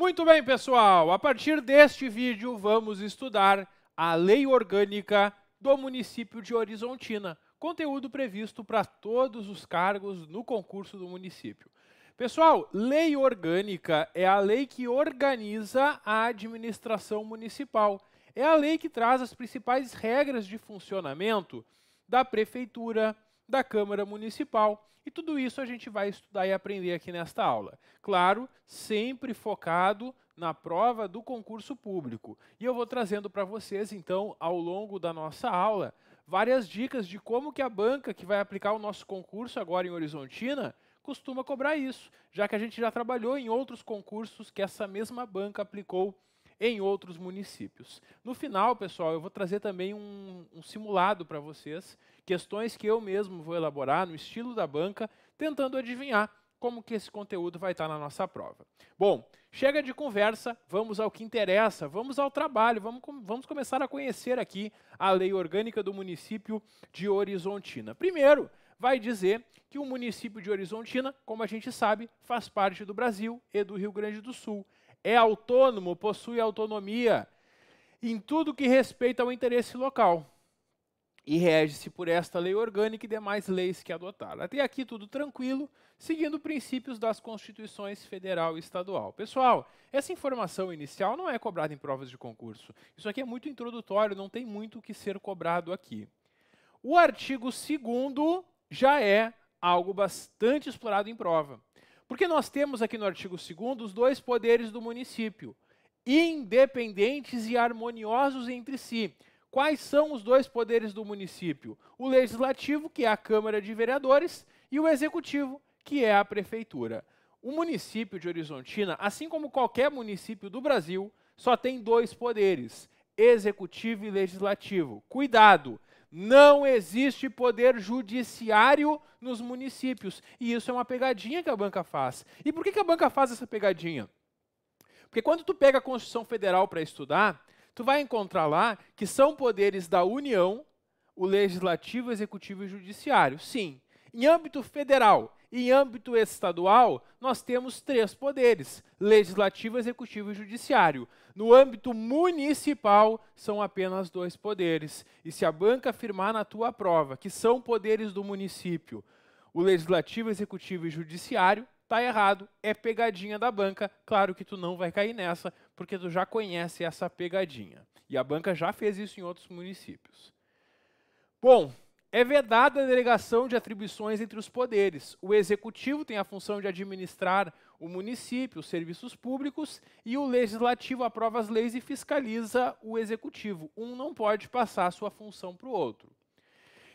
Muito bem, pessoal. A partir deste vídeo, vamos estudar a Lei Orgânica do município de Horizontina. Conteúdo previsto para todos os cargos no concurso do município. Pessoal, lei orgânica é a lei que organiza a administração municipal. É a lei que traz as principais regras de funcionamento da prefeitura, da Câmara Municipal. E tudo isso a gente vai estudar e aprender aqui nesta aula. Claro, sempre focado na prova do concurso público. E eu vou trazendo para vocês, então, ao longo da nossa aula, várias dicas de como que a banca que vai aplicar o nosso concurso agora em Horizontina costuma cobrar isso, já que a gente já trabalhou em outros concursos que essa mesma banca aplicou em outros municípios. No final, pessoal, eu vou trazer também um, um simulado para vocês questões que eu mesmo vou elaborar no estilo da banca, tentando adivinhar como que esse conteúdo vai estar na nossa prova. Bom, chega de conversa, vamos ao que interessa, vamos ao trabalho, vamos, vamos começar a conhecer aqui a lei orgânica do município de Horizontina. Primeiro, vai dizer que o município de Horizontina, como a gente sabe, faz parte do Brasil e do Rio Grande do Sul. É autônomo, possui autonomia em tudo que respeita ao interesse local e rege-se por esta lei orgânica e demais leis que adotar. Até aqui tudo tranquilo, seguindo princípios das constituições federal e estadual. Pessoal, essa informação inicial não é cobrada em provas de concurso. Isso aqui é muito introdutório, não tem muito o que ser cobrado aqui. O artigo 2 já é algo bastante explorado em prova. Porque nós temos aqui no artigo 2 os dois poderes do município, independentes e harmoniosos entre si. Quais são os dois poderes do município? O legislativo, que é a Câmara de Vereadores, e o executivo, que é a prefeitura. O município de Horizontina, assim como qualquer município do Brasil, só tem dois poderes: executivo e legislativo. Cuidado! Não existe poder judiciário nos municípios. E isso é uma pegadinha que a banca faz. E por que a banca faz essa pegadinha? Porque quando tu pega a Constituição Federal para estudar, tu vai encontrar lá que são poderes da União, o Legislativo, Executivo e Judiciário. Sim. Em âmbito federal e em âmbito estadual, nós temos três poderes: Legislativo, Executivo e Judiciário. No âmbito municipal, são apenas dois poderes. E se a banca afirmar na tua prova que são poderes do município, o Legislativo, Executivo e Judiciário, Tá errado, é pegadinha da banca. Claro que tu não vai cair nessa, porque tu já conhece essa pegadinha. E a banca já fez isso em outros municípios. Bom, é vedada a delegação de atribuições entre os poderes. O executivo tem a função de administrar o município, os serviços públicos, e o legislativo aprova as leis e fiscaliza o executivo. Um não pode passar sua função para o outro.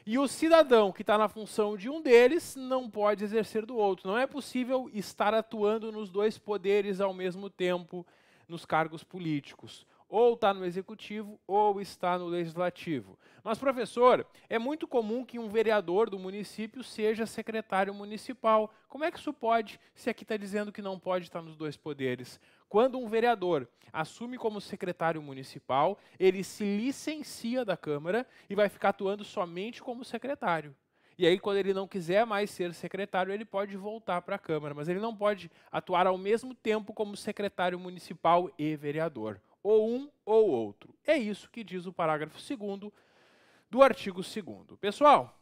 E o cidadão que está na função de um deles não pode exercer do outro. Não é possível estar atuando nos dois poderes ao mesmo tempo nos cargos políticos. Ou está no executivo ou está no legislativo. Mas, professor, é muito comum que um vereador do município seja secretário municipal. Como é que isso pode se aqui está dizendo que não pode estar nos dois poderes? Quando um vereador assume como secretário municipal, ele se licencia da Câmara e vai ficar atuando somente como secretário. E aí, quando ele não quiser mais ser secretário, ele pode voltar para a Câmara, mas ele não pode atuar ao mesmo tempo como secretário municipal e vereador, ou um ou outro. É isso que diz o parágrafo 2 do artigo 2. Pessoal,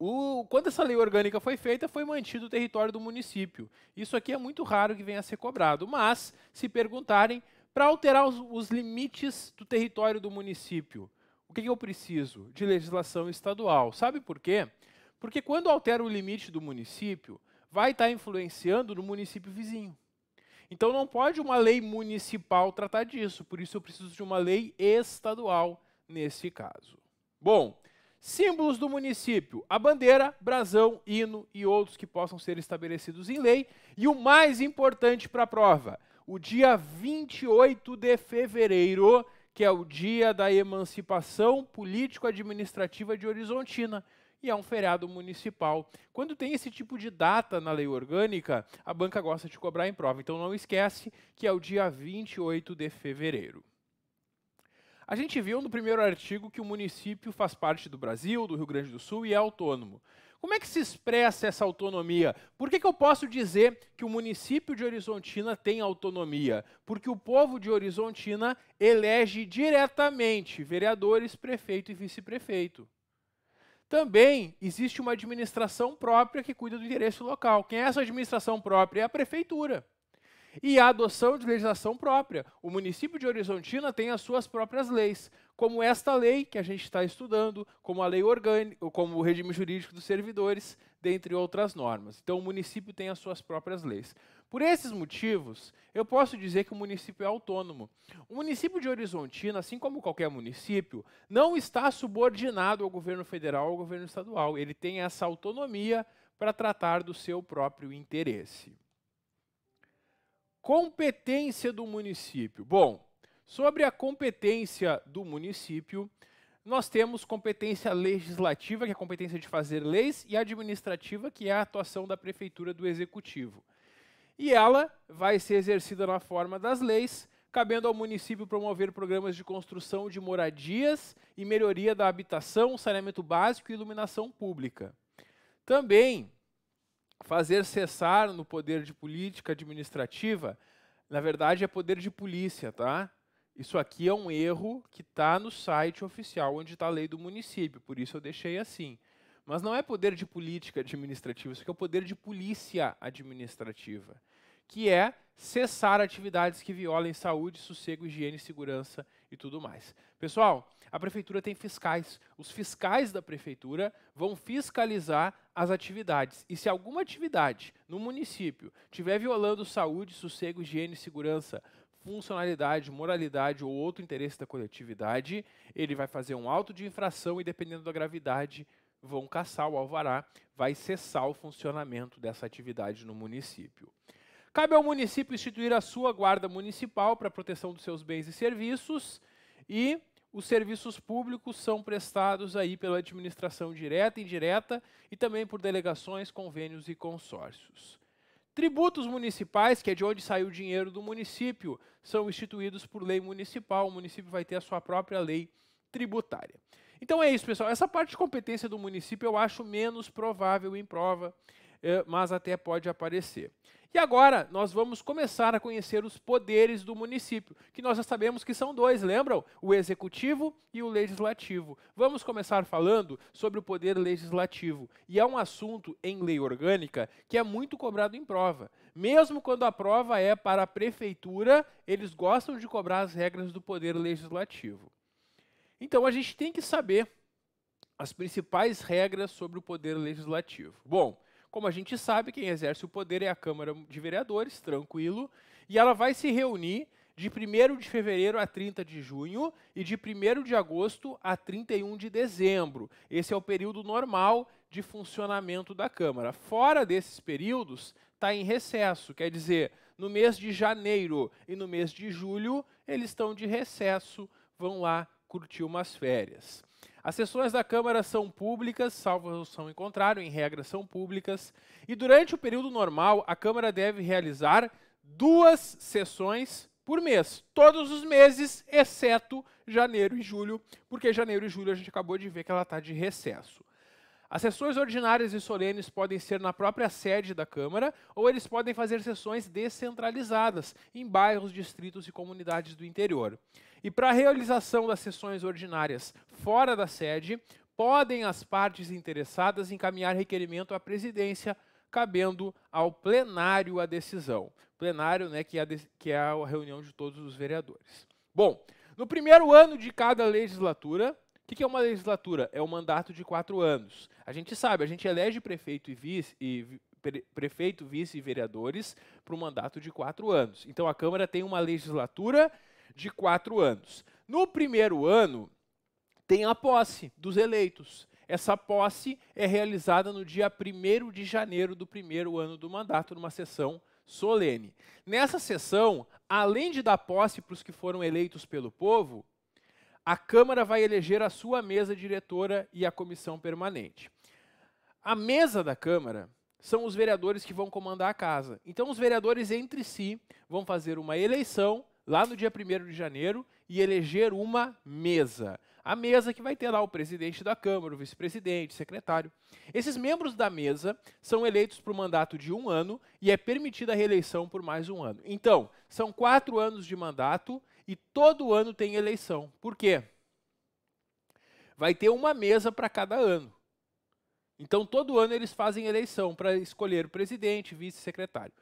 o, quando essa lei orgânica foi feita, foi mantido o território do município. Isso aqui é muito raro que venha a ser cobrado, mas, se perguntarem, para alterar os, os, limites do território do município, o que, que eu preciso? De legislação estadual. Sabe por quê? Porque quando altera o limite do município, vai estar tá influenciando no município vizinho. Então não pode uma lei municipal tratar disso, por isso eu preciso de uma lei estadual nesse caso. Bom, Símbolos do município: a bandeira, brasão, hino e outros que possam ser estabelecidos em lei. E o mais importante para a prova: o dia 28 de fevereiro, que é o dia da emancipação político-administrativa de Horizontina e é um feriado municipal. Quando tem esse tipo de data na lei orgânica, a banca gosta de cobrar em prova. Então não esquece que é o dia 28 de fevereiro. A gente viu no primeiro artigo que o município faz parte do Brasil, do Rio Grande do Sul e é autônomo. Como é que se expressa essa autonomia? Por que, que eu posso dizer que o município de Horizontina tem autonomia? Porque o povo de Horizontina elege diretamente vereadores, prefeito e vice-prefeito. Também existe uma administração própria que cuida do interesse local. Quem é essa administração própria? É a prefeitura. E a adoção de legislação própria. O município de Horizontina tem as suas próprias leis, como esta lei que a gente está estudando, como a lei orgânica, como o regime jurídico dos servidores, dentre outras normas. Então o município tem as suas próprias leis. Por esses motivos, eu posso dizer que o município é autônomo. O município de Horizontina, assim como qualquer município, não está subordinado ao governo federal ou ao governo estadual. Ele tem essa autonomia para tratar do seu próprio interesse. Competência do município. Bom, sobre a competência do município, nós temos competência legislativa, que é a competência de fazer leis, e administrativa, que é a atuação da prefeitura do executivo. E ela vai ser exercida na forma das leis, cabendo ao município promover programas de construção de moradias e melhoria da habitação, saneamento básico e iluminação pública. Também fazer cessar no poder de política administrativa, na verdade é poder de polícia, tá? Isso aqui é um erro que está no site oficial onde está a lei do município, por isso eu deixei assim. Mas não é poder de política administrativa, isso aqui é o poder de polícia administrativa, que é cessar atividades que violem saúde, sossego, higiene, segurança e tudo mais. Pessoal, a prefeitura tem fiscais. Os fiscais da prefeitura vão fiscalizar as atividades. E se alguma atividade no município estiver violando saúde, sossego, higiene, segurança, funcionalidade, moralidade ou outro interesse da coletividade, ele vai fazer um auto de infração e, dependendo da gravidade, vão caçar o alvará, vai cessar o funcionamento dessa atividade no município. Cabe ao município instituir a sua guarda municipal para a proteção dos seus bens e serviços e os serviços públicos são prestados aí pela administração direta e indireta e também por delegações, convênios e consórcios. Tributos municipais, que é de onde sai o dinheiro do município, são instituídos por lei municipal. O município vai ter a sua própria lei tributária. Então é isso, pessoal. Essa parte de competência do município eu acho menos provável em prova. Eh, mas até pode aparecer. E agora nós vamos começar a conhecer os poderes do município, que nós já sabemos que são dois, lembram? O executivo e o legislativo. Vamos começar falando sobre o poder legislativo. E é um assunto em lei orgânica que é muito cobrado em prova. Mesmo quando a prova é para a prefeitura, eles gostam de cobrar as regras do poder legislativo. Então a gente tem que saber as principais regras sobre o poder legislativo. Bom, como a gente sabe, quem exerce o poder é a Câmara de Vereadores, tranquilo, e ela vai se reunir de 1 de fevereiro a 30 de junho e de 1 de agosto a 31 de dezembro. Esse é o período normal de funcionamento da Câmara. Fora desses períodos, está em recesso, quer dizer, no mês de janeiro e no mês de julho, eles estão de recesso, vão lá curtir umas férias. As sessões da Câmara são públicas, salvo resolução em contrário, em regra são públicas, e durante o período normal, a Câmara deve realizar duas sessões por mês, todos os meses, exceto janeiro e julho, porque janeiro e julho a gente acabou de ver que ela está de recesso. As sessões ordinárias e solenes podem ser na própria sede da Câmara ou eles podem fazer sessões descentralizadas em bairros, distritos e comunidades do interior. E para a realização das sessões ordinárias fora da sede, podem as partes interessadas encaminhar requerimento à presidência, cabendo ao plenário a decisão. Plenário, né, que é a, que é a reunião de todos os vereadores. Bom, no primeiro ano de cada legislatura, o que, que é uma legislatura? É um mandato de quatro anos. A gente sabe, a gente elege prefeito e vice e prefeito, vice e vereadores para um mandato de quatro anos. Então a Câmara tem uma legislatura de quatro anos. No primeiro ano, tem a posse dos eleitos. Essa posse é realizada no dia 1 de janeiro do primeiro ano do mandato, numa sessão solene. Nessa sessão, além de dar posse para os que foram eleitos pelo povo, a Câmara vai eleger a sua mesa diretora e a comissão permanente. A mesa da Câmara são os vereadores que vão comandar a casa. Então, os vereadores entre si vão fazer uma eleição lá no dia 1 de janeiro e eleger uma mesa. A mesa que vai ter lá o presidente da Câmara, o vice-presidente, secretário. Esses membros da mesa são eleitos para o mandato de um ano e é permitida a reeleição por mais um ano. Então, são quatro anos de mandato e todo ano tem eleição. Por quê? Vai ter uma mesa para cada ano. Então, todo ano eles fazem eleição para escolher o presidente, vice-secretário.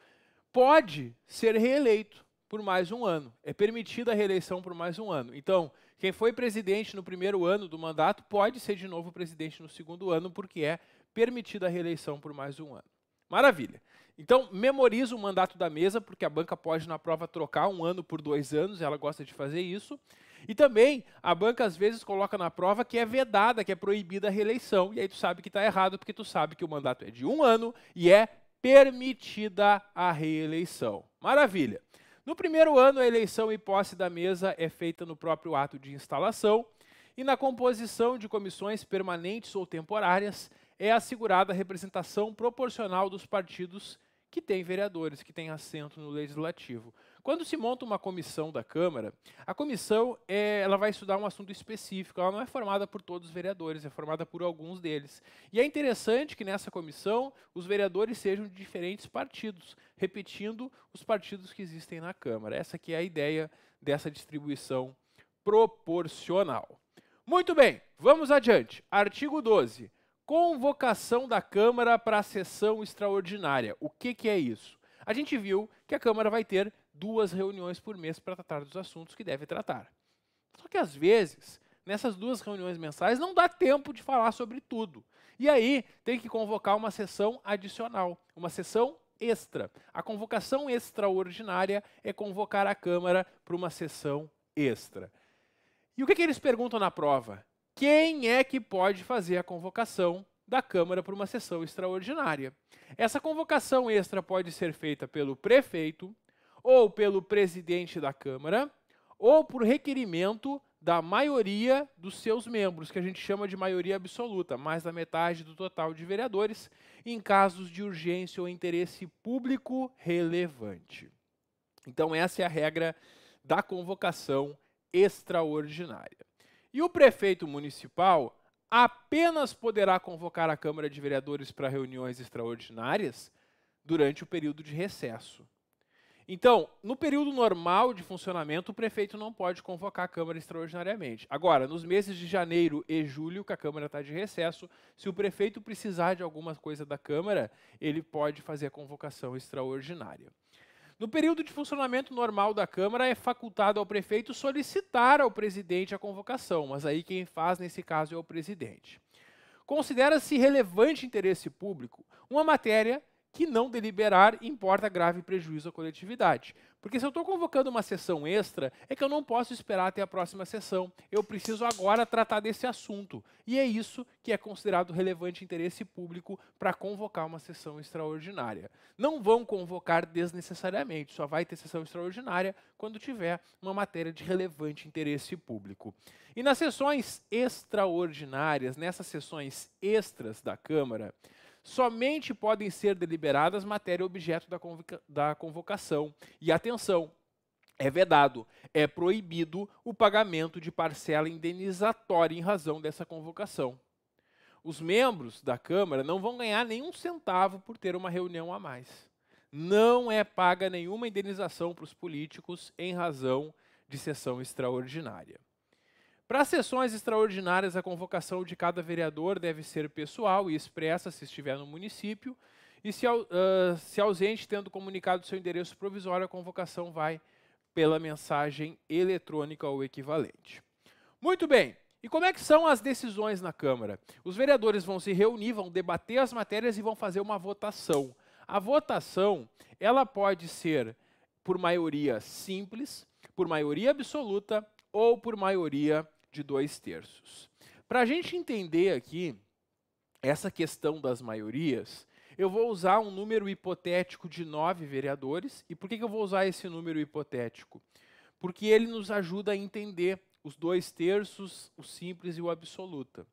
Pode ser reeleito por mais um ano. É permitida a reeleição por mais um ano. Então, quem foi presidente no primeiro ano do mandato pode ser de novo presidente no segundo ano, porque é permitida a reeleição por mais um ano. Maravilha. Então, memoriza o mandato da mesa, porque a banca pode, na prova, trocar um ano por dois anos, ela gosta de fazer isso. E também, a banca às vezes coloca na prova que é vedada, que é proibida a reeleição, e aí tu sabe que está errado, porque tu sabe que o mandato é de um ano e é permitida a reeleição. Maravilha. No primeiro ano, a eleição e posse da mesa é feita no próprio ato de instalação e na composição de comissões permanentes ou temporárias é assegurada a representação proporcional dos partidos que têm vereadores, que têm assento no legislativo. Quando se monta uma comissão da Câmara, a comissão é, ela vai estudar um assunto específico. Ela não é formada por todos os vereadores, é formada por alguns deles. E é interessante que nessa comissão os vereadores sejam de diferentes partidos, repetindo os partidos que existem na Câmara. Essa aqui é a ideia dessa distribuição proporcional. Muito bem, vamos adiante. Artigo 12. Convocação da Câmara para a sessão extraordinária. O que, que é isso? A gente viu que a Câmara vai ter duas reuniões por mês para tratar dos assuntos que deve tratar. Só que às vezes, nessas duas reuniões mensais, não dá tempo de falar sobre tudo. E aí tem que convocar uma sessão adicional, uma sessão extra. A convocação extraordinária é convocar a Câmara para uma sessão extra. E o que, que eles perguntam na prova? Quem é que pode fazer a convocação da Câmara para uma sessão extraordinária? Essa convocação extra pode ser feita pelo prefeito, ou pelo presidente da Câmara, ou por requerimento da maioria dos seus membros, que a gente chama de maioria absoluta, mais da metade do total de vereadores, em casos de urgência ou interesse público relevante. Então, essa é a regra da convocação extraordinária. E o prefeito municipal apenas poderá convocar a Câmara de Vereadores para reuniões extraordinárias durante o período de recesso. Então, no período normal de funcionamento, o prefeito não pode convocar a Câmara extraordinariamente. Agora, nos meses de janeiro e julho, que a Câmara está de recesso, se o prefeito precisar de alguma coisa da Câmara, ele pode fazer a convocação extraordinária. No período de funcionamento normal da Câmara, é facultado ao prefeito solicitar ao presidente a convocação, mas aí quem faz nesse caso é o presidente. Considera-se relevante interesse público uma matéria que não deliberar importa grave prejuízo à coletividade. Porque se eu estou convocando uma sessão extra, é que eu não posso esperar até a próxima sessão. Eu preciso agora tratar desse assunto. E é isso que é considerado relevante interesse público para convocar uma sessão extraordinária. Não vão convocar desnecessariamente, só vai ter sessão extraordinária quando tiver uma matéria de relevante interesse público. E nas sessões extraordinárias, nessas sessões extras da Câmara, somente podem ser deliberadas matéria objeto da, convoca da convocação. E atenção, é vedado, é proibido o pagamento de parcela indenizatória em razão dessa convocação. Os membros da Câmara não vão ganhar nenhum centavo por ter uma reunião a mais. Não é paga nenhuma indenização para os políticos em razão de sessão extraordinária. Para sessões extraordinárias, a convocação de cada vereador deve ser pessoal e expressa se estiver no município e se, uh, se ausente tendo comunicado seu endereço provisório, a convocação vai pela mensagem eletrônica ou equivalente. Muito bem. E como é que são as decisões na Câmara? Os vereadores vão se reunir, vão debater as matérias e vão fazer uma votação. A votação, ela pode ser por maioria simples, por maioria absoluta ou por maioria de dois terços. Para a gente entender aqui essa questão das maiorias, eu vou usar um número hipotético de nove vereadores. E por que, que eu vou usar esse número hipotético? Porque ele nos ajuda a entender os dois terços, o simples e o absoluta.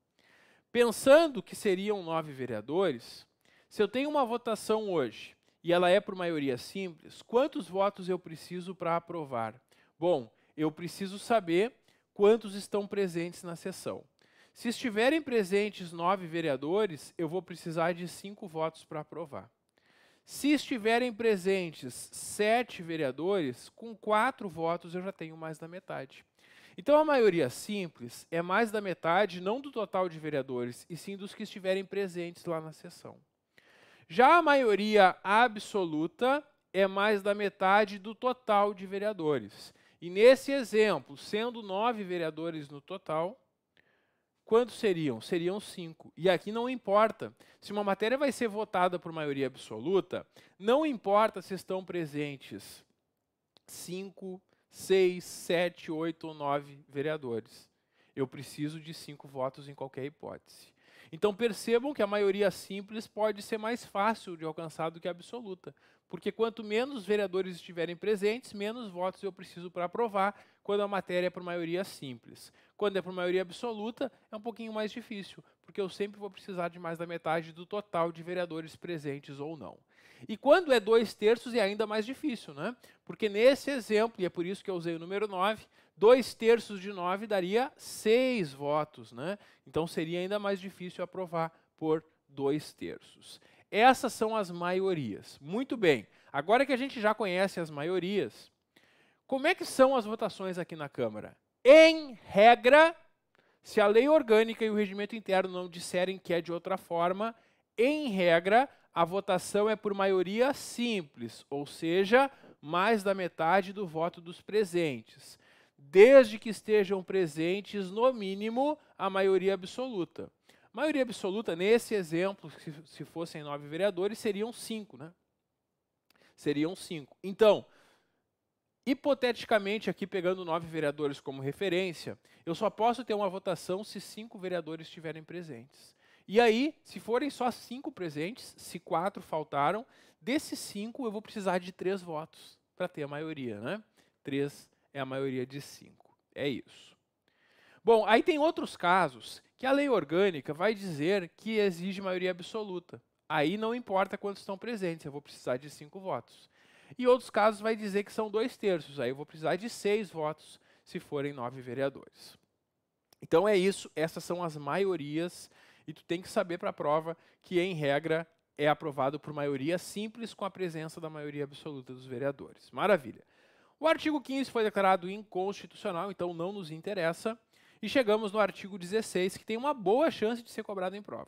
Pensando que seriam nove vereadores, se eu tenho uma votação hoje e ela é por maioria simples, quantos votos eu preciso para aprovar? Bom, eu preciso saber quantos estão presentes na sessão. Se estiverem presentes nove vereadores, eu vou precisar de cinco votos para aprovar. Se estiverem presentes sete vereadores, com quatro votos eu já tenho mais da metade. Então a maioria simples é mais da metade, não do total de vereadores, e sim dos que estiverem presentes lá na sessão. Já a maioria absoluta é mais da metade do total de vereadores. E nesse exemplo, sendo nove vereadores no total, quantos seriam? Seriam cinco. E aqui não importa. Se uma matéria vai ser votada por maioria absoluta, não importa se estão presentes cinco, seis, sete, oito ou nove vereadores. Eu preciso de cinco votos em qualquer hipótese. Então percebam que a maioria simples pode ser mais fácil de alcançar do que a absoluta, porque quanto menos vereadores estiverem presentes, menos votos eu preciso para aprovar quando a matéria é por maioria simples. Quando é por maioria absoluta, é um pouquinho mais difícil, porque eu sempre vou precisar de mais da metade do total de vereadores presentes ou não. E quando é dois terços, é ainda mais difícil, né? Porque nesse exemplo, e é por isso que eu usei o número 9, Dois terços de nove daria seis votos, né? Então seria ainda mais difícil aprovar por dois terços. Essas são as maiorias. Muito bem. Agora que a gente já conhece as maiorias, como é que são as votações aqui na Câmara? Em regra, se a lei orgânica e o regimento interno não disserem que é de outra forma, em regra, a votação é por maioria simples, ou seja, mais da metade do voto dos presentes desde que estejam presentes, no mínimo, a maioria absoluta. maioria absoluta, nesse exemplo, se, se fossem nove vereadores, seriam cinco, né? Seriam cinco. Então, hipoteticamente, aqui pegando nove vereadores como referência, eu só posso ter uma votação se cinco vereadores estiverem presentes. E aí, se forem só cinco presentes, se quatro faltaram, desses cinco eu vou precisar de três votos para ter a maioria, né? Três é a maioria de 5. É isso. Bom, aí tem outros casos que a lei orgânica vai dizer que exige maioria absoluta. Aí não importa quantos estão presentes, eu vou precisar de 5 votos. E outros casos vai dizer que são dois terços, aí eu vou precisar de seis votos se forem nove vereadores. Então é isso, essas são as maiorias, e tu tem que saber para a prova que, em regra, é aprovado por maioria simples com a presença da maioria absoluta dos vereadores. Maravilha. O artigo 15 foi declarado inconstitucional, então não nos interessa. E chegamos no artigo 16, que tem uma boa chance de ser cobrado em prova.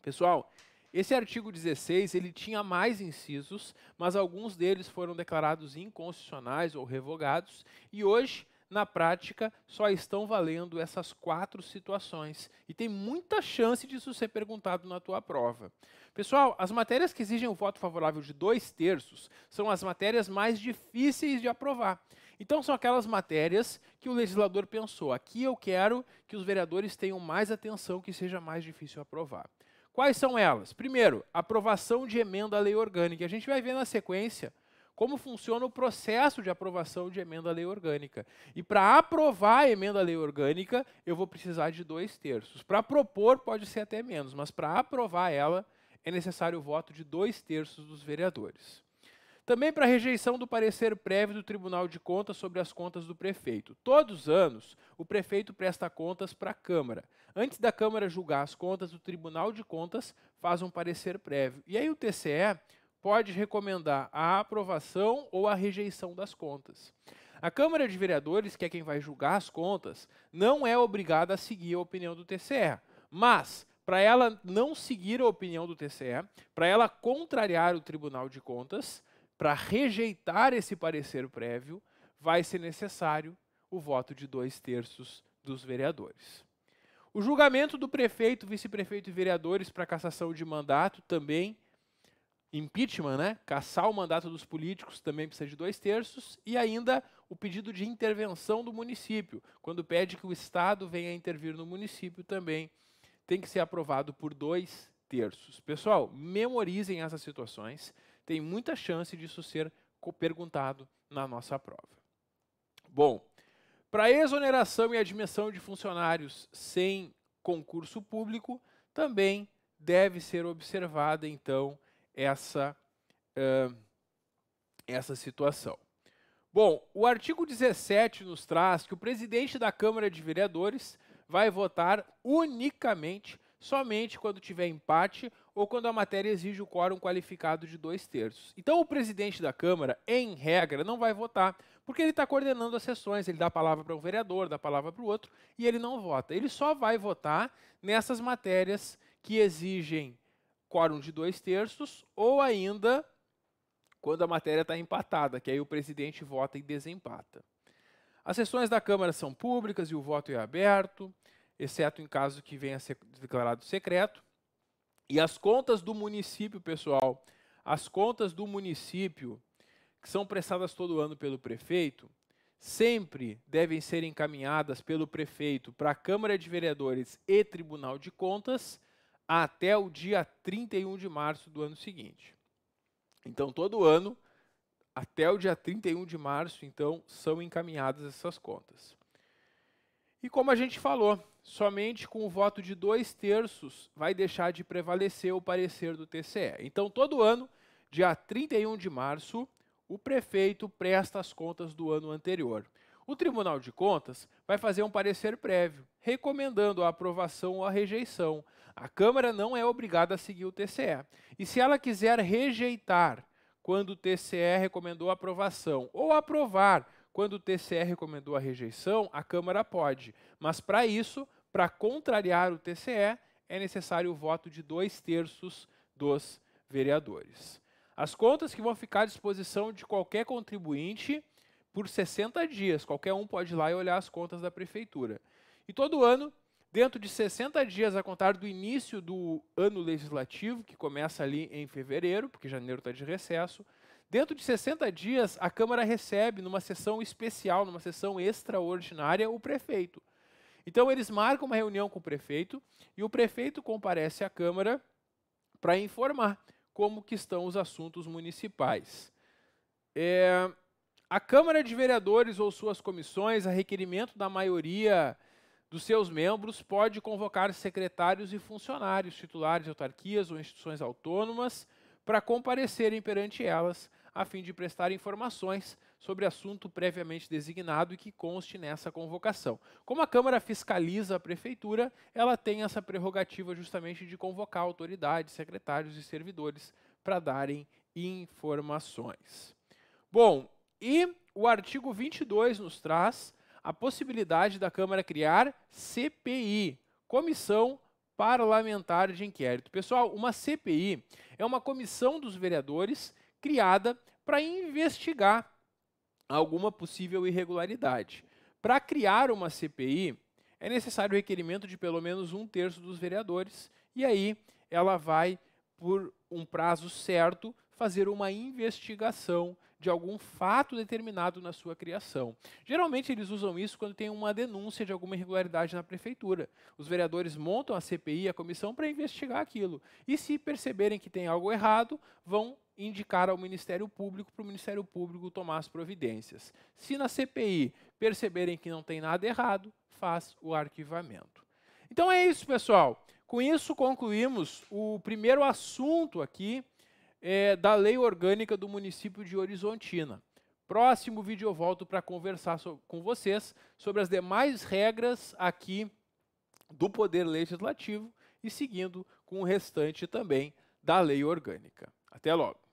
Pessoal, esse artigo 16 ele tinha mais incisos, mas alguns deles foram declarados inconstitucionais ou revogados. E hoje na prática só estão valendo essas quatro situações e tem muita chance disso ser perguntado na tua prova. Pessoal, as matérias que exigem o voto favorável de dois terços são as matérias mais difíceis de aprovar. Então são aquelas matérias que o legislador pensou, aqui eu quero que os vereadores tenham mais atenção, que seja mais difícil aprovar. Quais são elas? Primeiro, aprovação de emenda à lei orgânica. A gente vai ver na sequência como funciona o processo de aprovação de emenda à lei orgânica. E para aprovar a emenda à lei orgânica, eu vou precisar de dois terços. Para propor, pode ser até menos, mas para aprovar ela, é necessário o voto de dois terços dos vereadores. Também para a rejeição do parecer prévio do Tribunal de Contas sobre as contas do prefeito. Todos os anos, o prefeito presta contas para a Câmara. Antes da Câmara julgar as contas, o Tribunal de Contas faz um parecer prévio. E aí o TCE pode recomendar a aprovação ou a rejeição das contas. A Câmara de Vereadores, que é quem vai julgar as contas, não é obrigada a seguir a opinião do TCE, mas para ela não seguir a opinião do TCE, para ela contrariar o Tribunal de Contas, para rejeitar esse parecer prévio, vai ser necessário o voto de dois terços dos vereadores. O julgamento do prefeito, vice-prefeito e vereadores para cassação de mandato também impeachment, né? Caçar o mandato dos políticos também precisa de dois terços e ainda o pedido de intervenção do município, quando pede que o Estado venha intervir no município também tem que ser aprovado por dois terços. Pessoal, memorizem essas situações, tem muita chance disso ser perguntado na nossa prova. Bom, para exoneração e admissão de funcionários sem concurso público, também deve ser observada, então, essa, uh, essa situação. Bom, o artigo 17 nos traz que o presidente da Câmara de Vereadores vai votar unicamente, somente quando tiver empate ou quando a matéria exige o quórum qualificado de dois terços. Então, o presidente da Câmara, em regra, não vai votar, porque ele está coordenando as sessões, ele dá a palavra para um vereador, dá a palavra para o outro, e ele não vota. Ele só vai votar nessas matérias que exigem quórum de dois terços, ou ainda quando a matéria está empatada, que aí o presidente vota e desempata. As sessões da Câmara são públicas e o voto é aberto, exceto em caso que venha a ser declarado secreto. E as contas do município, pessoal, as contas do município, que são prestadas todo ano pelo prefeito, sempre devem ser encaminhadas pelo prefeito para a Câmara de Vereadores e Tribunal de Contas até o dia 31 de março do ano seguinte. Então, todo ano, até o dia 31 de março, então, são encaminhadas essas contas. E como a gente falou, somente com o voto de dois terços vai deixar de prevalecer o parecer do TCE. Então, todo ano, dia 31 de março, o prefeito presta as contas do ano anterior. O Tribunal de Contas vai fazer um parecer prévio, recomendando a aprovação ou a rejeição a Câmara não é obrigada a seguir o TCE. E se ela quiser rejeitar quando o TCE recomendou a aprovação ou aprovar quando o TCE recomendou a rejeição, a Câmara pode. Mas para isso, para contrariar o TCE, é necessário o voto de dois terços dos vereadores. As contas que vão ficar à disposição de qualquer contribuinte por 60 dias. Qualquer um pode ir lá e olhar as contas da prefeitura. E todo ano dentro de 60 dias a contar do início do ano legislativo, que começa ali em fevereiro, porque janeiro está de recesso, dentro de 60 dias a Câmara recebe numa sessão especial, numa sessão extraordinária, o prefeito. Então eles marcam uma reunião com o prefeito e o prefeito comparece à Câmara para informar como que estão os assuntos municipais. É, a Câmara de Vereadores ou suas comissões, a requerimento da maioria dos seus membros pode convocar secretários e funcionários titulares de autarquias ou instituições autônomas para comparecerem perante elas, a fim de prestar informações sobre assunto previamente designado e que conste nessa convocação. Como a Câmara fiscaliza a Prefeitura, ela tem essa prerrogativa justamente de convocar autoridades, secretários e servidores para darem informações. Bom, e o artigo 22 nos traz a possibilidade da Câmara criar CPI, Comissão Parlamentar de Inquérito. Pessoal, uma CPI é uma comissão dos vereadores criada para investigar alguma possível irregularidade. Para criar uma CPI, é necessário o requerimento de pelo menos um terço dos vereadores, e aí ela vai, por um prazo certo, fazer uma investigação de algum fato determinado na sua criação. Geralmente eles usam isso quando tem uma denúncia de alguma irregularidade na prefeitura. Os vereadores montam a CPI, a comissão, para investigar aquilo. E se perceberem que tem algo errado, vão indicar ao Ministério Público para o Ministério Público tomar as providências. Se na CPI perceberem que não tem nada errado, faz o arquivamento. Então é isso, pessoal. Com isso concluímos o primeiro assunto aqui é, da lei orgânica do município de Horizontina. Próximo vídeo eu volto para conversar so com vocês sobre as demais regras aqui do Poder Legislativo e seguindo com o restante também da lei orgânica. Até logo!